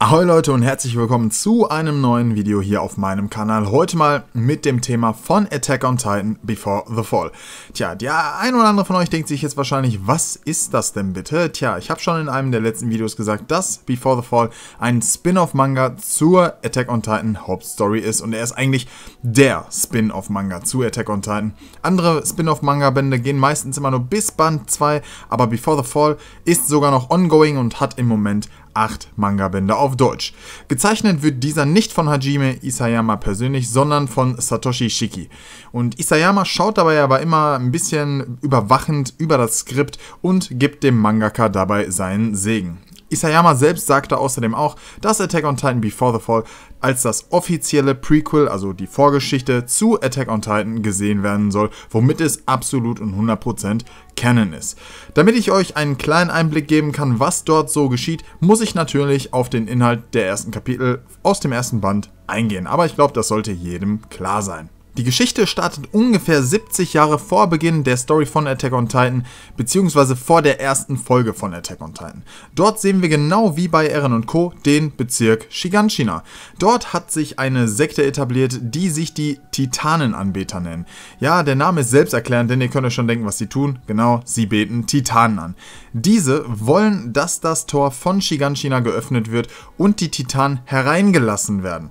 Ahoi Leute und herzlich willkommen zu einem neuen Video hier auf meinem Kanal. Heute mal mit dem Thema von Attack on Titan Before the Fall. Tja, der ein oder andere von euch denkt sich jetzt wahrscheinlich, was ist das denn bitte? Tja, ich habe schon in einem der letzten Videos gesagt, dass Before the Fall ein Spin-off-Manga zur Attack on Titan Hauptstory ist und er ist eigentlich der Spin-off-Manga zu Attack on Titan. Andere Spin-off-Manga-Bände gehen meistens immer nur bis Band 2, aber Before the Fall ist sogar noch ongoing und hat im Moment acht Manga-Bände auf Deutsch. Gezeichnet wird dieser nicht von Hajime Isayama persönlich, sondern von Satoshi Shiki. Und Isayama schaut dabei aber immer ein bisschen überwachend über das Skript und gibt dem Mangaka dabei seinen Segen. Isayama selbst sagte außerdem auch, dass Attack on Titan Before the Fall als das offizielle Prequel, also die Vorgeschichte zu Attack on Titan gesehen werden soll, womit es absolut und 100% Canon ist. Damit ich euch einen kleinen Einblick geben kann, was dort so geschieht, muss ich natürlich auf den Inhalt der ersten Kapitel aus dem ersten Band eingehen, aber ich glaube, das sollte jedem klar sein. Die Geschichte startet ungefähr 70 Jahre vor Beginn der Story von Attack on Titan, beziehungsweise vor der ersten Folge von Attack on Titan. Dort sehen wir genau wie bei Eren und Co. den Bezirk Shiganshina. Dort hat sich eine Sekte etabliert, die sich die Titanenanbeter nennen. Ja, der Name ist selbsterklärend, denn ihr könnt euch schon denken, was sie tun. Genau, sie beten Titanen an. Diese wollen, dass das Tor von Shiganshina geöffnet wird und die Titanen hereingelassen werden.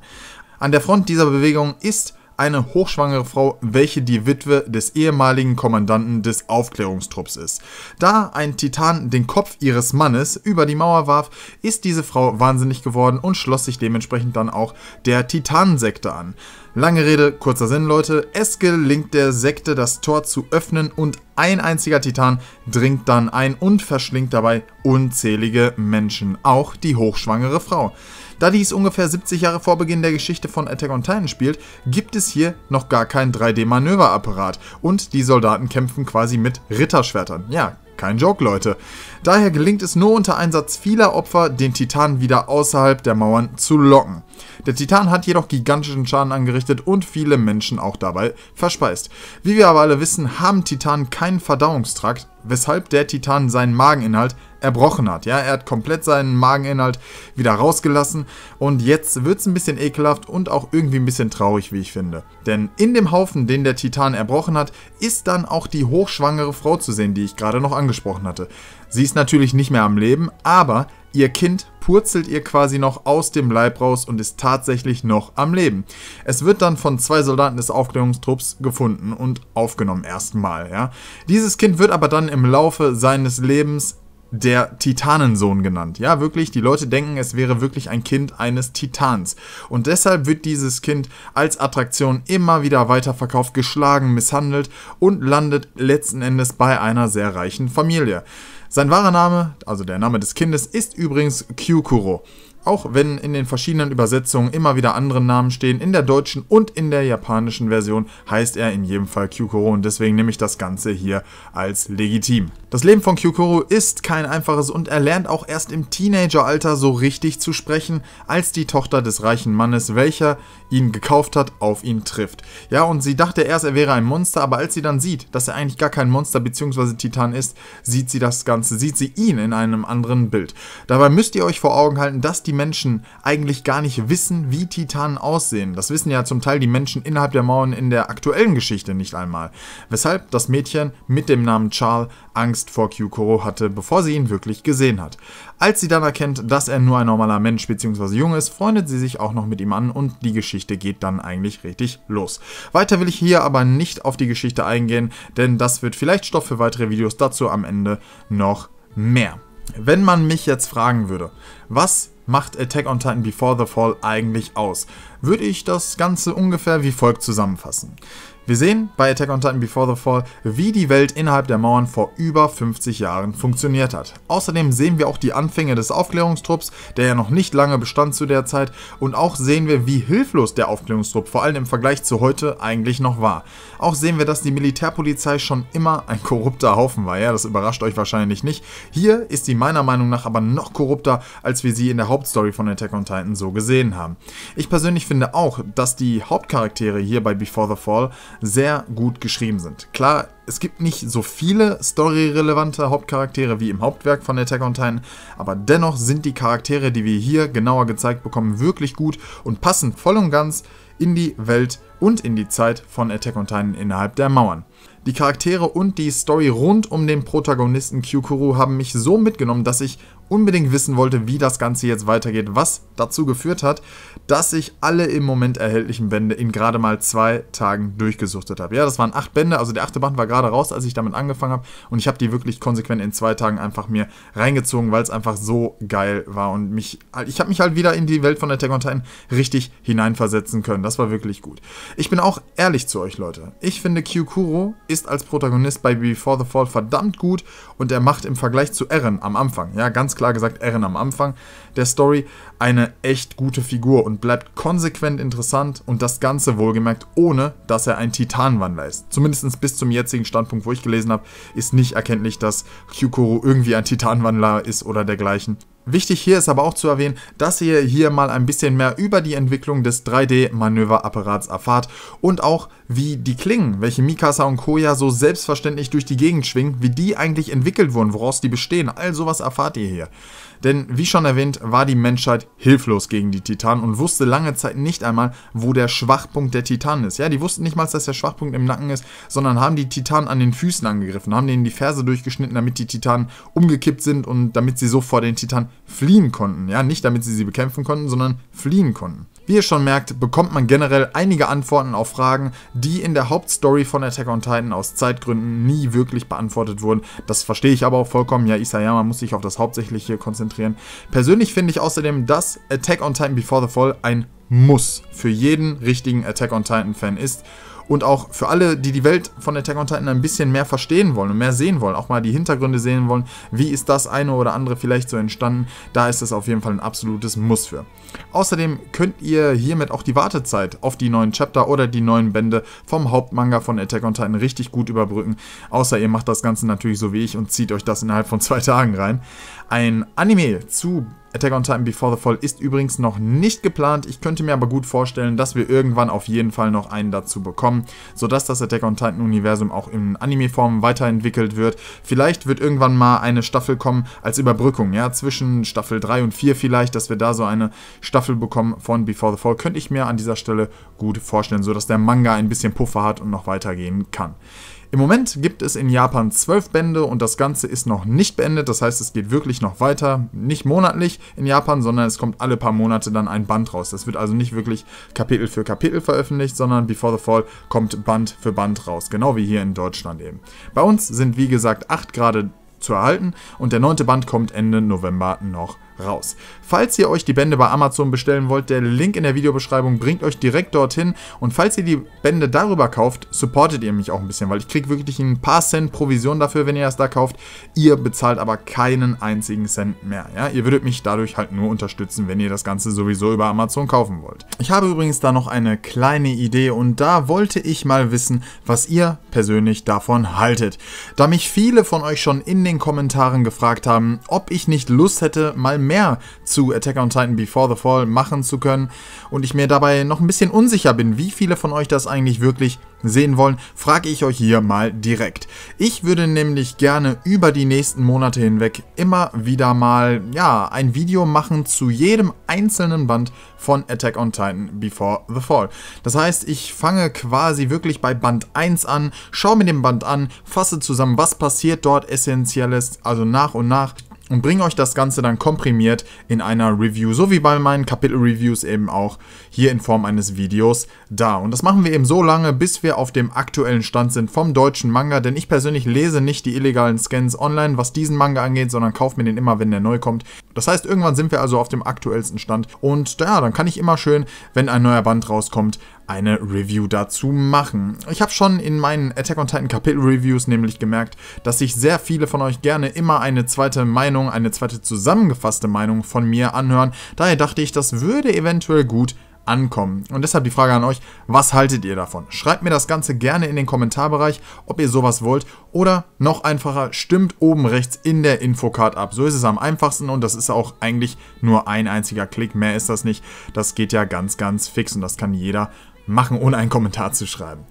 An der Front dieser Bewegung ist eine hochschwangere Frau, welche die Witwe des ehemaligen Kommandanten des Aufklärungstrupps ist. Da ein Titan den Kopf ihres Mannes über die Mauer warf, ist diese Frau wahnsinnig geworden und schloss sich dementsprechend dann auch der Titanensekte an. Lange Rede, kurzer Sinn, Leute. Es gelingt der Sekte, das Tor zu öffnen und ein einziger Titan dringt dann ein und verschlingt dabei unzählige Menschen, auch die hochschwangere Frau. Da dies ungefähr 70 Jahre vor Beginn der Geschichte von Attack on Titan spielt, gibt es hier noch gar kein 3D-Manöverapparat und die Soldaten kämpfen quasi mit Ritterschwertern. Ja, kein Joke, Leute. Daher gelingt es nur unter Einsatz vieler Opfer, den Titan wieder außerhalb der Mauern zu locken. Der Titan hat jedoch gigantischen Schaden angerichtet und viele Menschen auch dabei verspeist. Wie wir aber alle wissen, haben Titanen keinen Verdauungstrakt, weshalb der Titan seinen Mageninhalt erbrochen hat. Ja, er hat komplett seinen Mageninhalt wieder rausgelassen und jetzt wird es ein bisschen ekelhaft und auch irgendwie ein bisschen traurig, wie ich finde. Denn in dem Haufen, den der Titan erbrochen hat, ist dann auch die hochschwangere Frau zu sehen, die ich gerade noch angesprochen hatte. Sie ist natürlich nicht mehr am Leben, aber ihr Kind purzelt ihr quasi noch aus dem Leib raus und ist tatsächlich noch am Leben. Es wird dann von zwei Soldaten des Aufklärungstrupps gefunden und aufgenommen erstmal. Ja. Dieses Kind wird aber dann im Laufe seines Lebens der Titanensohn genannt. Ja, wirklich, die Leute denken, es wäre wirklich ein Kind eines Titans. Und deshalb wird dieses Kind als Attraktion immer wieder weiterverkauft, geschlagen, misshandelt und landet letzten Endes bei einer sehr reichen Familie. Sein wahrer Name, also der Name des Kindes, ist übrigens Kyukuro auch wenn in den verschiedenen Übersetzungen immer wieder andere Namen stehen, in der deutschen und in der japanischen Version heißt er in jedem Fall Kyukoro und deswegen nehme ich das Ganze hier als legitim. Das Leben von Kyukoro ist kein einfaches und er lernt auch erst im Teenageralter so richtig zu sprechen, als die Tochter des reichen Mannes, welcher ihn gekauft hat, auf ihn trifft. Ja, und sie dachte erst, er wäre ein Monster, aber als sie dann sieht, dass er eigentlich gar kein Monster bzw. Titan ist, sieht sie das Ganze, sieht sie ihn in einem anderen Bild. Dabei müsst ihr euch vor Augen halten, dass die Menschen eigentlich gar nicht wissen, wie Titanen aussehen. Das wissen ja zum Teil die Menschen innerhalb der Mauern in der aktuellen Geschichte nicht einmal. Weshalb das Mädchen mit dem Namen Charles Angst vor Kyukoro hatte, bevor sie ihn wirklich gesehen hat. Als sie dann erkennt, dass er nur ein normaler Mensch bzw. jung ist, freundet sie sich auch noch mit ihm an und die Geschichte geht dann eigentlich richtig los. Weiter will ich hier aber nicht auf die Geschichte eingehen, denn das wird vielleicht Stoff für weitere Videos dazu am Ende noch mehr. Wenn man mich jetzt fragen würde, was macht Attack on Titan Before the Fall eigentlich aus? Würde ich das Ganze ungefähr wie folgt zusammenfassen. Wir sehen bei Attack on Titan Before the Fall, wie die Welt innerhalb der Mauern vor über 50 Jahren funktioniert hat. Außerdem sehen wir auch die Anfänge des Aufklärungstrupps, der ja noch nicht lange bestand zu der Zeit, und auch sehen wir, wie hilflos der Aufklärungstrupp vor allem im Vergleich zu heute eigentlich noch war. Auch sehen wir, dass die Militärpolizei schon immer ein korrupter Haufen war, ja, das überrascht euch wahrscheinlich nicht. Hier ist sie meiner Meinung nach aber noch korrupter, als wir sie in der Hauptstory von Attack on Titan so gesehen haben. Ich persönlich finde auch, dass die Hauptcharaktere hier bei Before the Fall sehr gut geschrieben sind. Klar, es gibt nicht so viele storyrelevante Hauptcharaktere wie im Hauptwerk von Attack on Titan, aber dennoch sind die Charaktere, die wir hier genauer gezeigt bekommen, wirklich gut und passen voll und ganz in die Welt und in die Zeit von Attack on Titan innerhalb der Mauern. Die Charaktere und die Story rund um den Protagonisten Kyukuru haben mich so mitgenommen, dass ich unbedingt wissen wollte, wie das Ganze jetzt weitergeht, was dazu geführt hat, dass ich alle im Moment erhältlichen Bände in gerade mal zwei Tagen durchgesuchtet habe. Ja, das waren acht Bände, also der achte Band war gerade raus, als ich damit angefangen habe und ich habe die wirklich konsequent in zwei Tagen einfach mir reingezogen, weil es einfach so geil war und mich, halt, ich habe mich halt wieder in die Welt von Attack on Titan richtig hineinversetzen können. Das war wirklich gut. Ich bin auch ehrlich zu euch, Leute. Ich finde, Kyukuro ist als Protagonist bei Before the Fall verdammt gut und er macht im Vergleich zu Eren am Anfang, ja, ganz klar gesagt Eren am Anfang der Story, eine echt gute Figur und bleibt konsequent interessant und das Ganze wohlgemerkt, ohne dass er ein Titanwandler ist. Zumindest bis zum jetzigen Standpunkt, wo ich gelesen habe, ist nicht erkenntlich, dass Kyukuro irgendwie ein Titanwandler ist oder dergleichen. Wichtig hier ist aber auch zu erwähnen, dass ihr hier mal ein bisschen mehr über die Entwicklung des 3D-Manöverapparats erfahrt und auch wie die Klingen, welche Mikasa und Koya so selbstverständlich durch die Gegend schwingen, wie die eigentlich entwickelt wurden, woraus die bestehen, all sowas erfahrt ihr hier. Denn wie schon erwähnt, war die Menschheit hilflos gegen die Titanen und wusste lange Zeit nicht einmal, wo der Schwachpunkt der Titanen ist. Ja, die wussten nicht mal, dass der Schwachpunkt im Nacken ist, sondern haben die Titanen an den Füßen angegriffen, haben denen die Ferse durchgeschnitten, damit die Titanen umgekippt sind und damit sie so vor den Titanen fliehen konnten. Ja, nicht damit sie sie bekämpfen konnten, sondern fliehen konnten. Wie ihr schon merkt, bekommt man generell einige Antworten auf Fragen, die in der Hauptstory von Attack on Titan aus Zeitgründen nie wirklich beantwortet wurden. Das verstehe ich aber auch vollkommen. Ja, Isayama muss sich auf das Hauptsächliche konzentrieren. Persönlich finde ich außerdem, dass Attack on Titan Before the Fall ein Muss für jeden richtigen Attack on Titan Fan ist und auch für alle, die die Welt von Attack on Titan ein bisschen mehr verstehen wollen und mehr sehen wollen, auch mal die Hintergründe sehen wollen, wie ist das eine oder andere vielleicht so entstanden, da ist es auf jeden Fall ein absolutes Muss für. Außerdem könnt ihr hiermit auch die Wartezeit auf die neuen Chapter oder die neuen Bände vom Hauptmanga von Attack on Titan richtig gut überbrücken, außer ihr macht das Ganze natürlich so wie ich und zieht euch das innerhalb von zwei Tagen rein. Ein Anime zu Attack on Titan Before the Fall ist übrigens noch nicht geplant. Ich könnte mir aber gut vorstellen, dass wir irgendwann auf jeden Fall noch einen dazu bekommen, sodass das Attack on Titan Universum auch in Anime-Form weiterentwickelt wird. Vielleicht wird irgendwann mal eine Staffel kommen als Überbrückung, ja, zwischen Staffel 3 und 4 vielleicht, dass wir da so eine Staffel bekommen von Before the Fall. Könnte ich mir an dieser Stelle gut vorstellen, sodass der Manga ein bisschen Puffer hat und noch weitergehen kann. Im Moment gibt es in Japan zwölf Bände und das Ganze ist noch nicht beendet. Das heißt, es geht wirklich noch weiter. Nicht monatlich in Japan, sondern es kommt alle paar Monate dann ein Band raus. Das wird also nicht wirklich Kapitel für Kapitel veröffentlicht, sondern Before the Fall kommt Band für Band raus. Genau wie hier in Deutschland eben. Bei uns sind wie gesagt acht gerade zu erhalten und der neunte Band kommt Ende November noch raus raus. Falls ihr euch die Bände bei Amazon bestellen wollt, der Link in der Videobeschreibung bringt euch direkt dorthin. Und falls ihr die Bände darüber kauft, supportet ihr mich auch ein bisschen, weil ich kriege wirklich ein paar Cent Provision dafür, wenn ihr das da kauft. Ihr bezahlt aber keinen einzigen Cent mehr. Ja? Ihr würdet mich dadurch halt nur unterstützen, wenn ihr das Ganze sowieso über Amazon kaufen wollt. Ich habe übrigens da noch eine kleine Idee und da wollte ich mal wissen, was ihr persönlich davon haltet. Da mich viele von euch schon in den Kommentaren gefragt haben, ob ich nicht Lust hätte, mal mehr zu Attack on Titan Before the Fall machen zu können und ich mir dabei noch ein bisschen unsicher bin, wie viele von euch das eigentlich wirklich sehen wollen, frage ich euch hier mal direkt. Ich würde nämlich gerne über die nächsten Monate hinweg immer wieder mal ja, ein Video machen zu jedem einzelnen Band von Attack on Titan Before the Fall. Das heißt, ich fange quasi wirklich bei Band 1 an, schaue mir den Band an, fasse zusammen, was passiert dort essentielles, also nach und nach, und bringe euch das Ganze dann komprimiert in einer Review, so wie bei meinen Kapitel-Reviews eben auch hier in Form eines Videos da. Und das machen wir eben so lange, bis wir auf dem aktuellen Stand sind vom deutschen Manga, denn ich persönlich lese nicht die illegalen Scans online, was diesen Manga angeht, sondern kaufe mir den immer, wenn der neu kommt. Das heißt, irgendwann sind wir also auf dem aktuellsten Stand und ja, dann kann ich immer schön, wenn ein neuer Band rauskommt, eine Review dazu machen. Ich habe schon in meinen Attack on Titan Kapitel Reviews nämlich gemerkt, dass sich sehr viele von euch gerne immer eine zweite Meinung, eine zweite zusammengefasste Meinung von mir anhören. Daher dachte ich, das würde eventuell gut ankommen. Und deshalb die Frage an euch, was haltet ihr davon? Schreibt mir das Ganze gerne in den Kommentarbereich, ob ihr sowas wollt oder noch einfacher, stimmt oben rechts in der Infocard ab. So ist es am einfachsten und das ist auch eigentlich nur ein einziger Klick, mehr ist das nicht. Das geht ja ganz, ganz fix und das kann jeder machen, ohne einen Kommentar zu schreiben.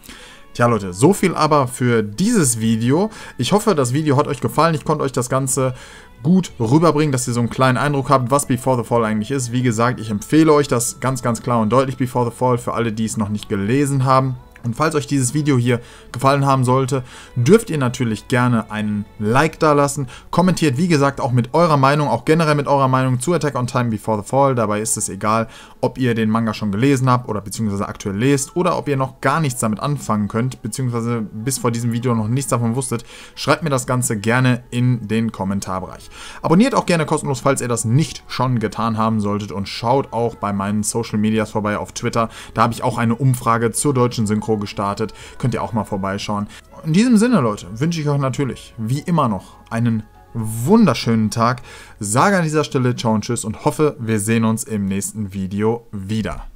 Tja Leute, so viel aber für dieses Video. Ich hoffe, das Video hat euch gefallen. Ich konnte euch das Ganze gut rüberbringen, dass ihr so einen kleinen Eindruck habt, was Before the Fall eigentlich ist. Wie gesagt, ich empfehle euch das ganz, ganz klar und deutlich Before the Fall für alle, die es noch nicht gelesen haben. Und falls euch dieses Video hier gefallen haben sollte, dürft ihr natürlich gerne einen Like da lassen. Kommentiert, wie gesagt, auch mit eurer Meinung, auch generell mit eurer Meinung zu Attack on Time Before the Fall. Dabei ist es egal, ob ihr den Manga schon gelesen habt oder beziehungsweise aktuell lest oder ob ihr noch gar nichts damit anfangen könnt, beziehungsweise bis vor diesem Video noch nichts davon wusstet. Schreibt mir das Ganze gerne in den Kommentarbereich. Abonniert auch gerne kostenlos, falls ihr das nicht schon getan haben solltet und schaut auch bei meinen Social Medias vorbei auf Twitter. Da habe ich auch eine Umfrage zur deutschen Synchro gestartet. Könnt ihr auch mal vorbeischauen. In diesem Sinne, Leute, wünsche ich euch natürlich, wie immer noch, einen wunderschönen Tag. Sage an dieser Stelle Ciao und Tschüss und hoffe, wir sehen uns im nächsten Video wieder.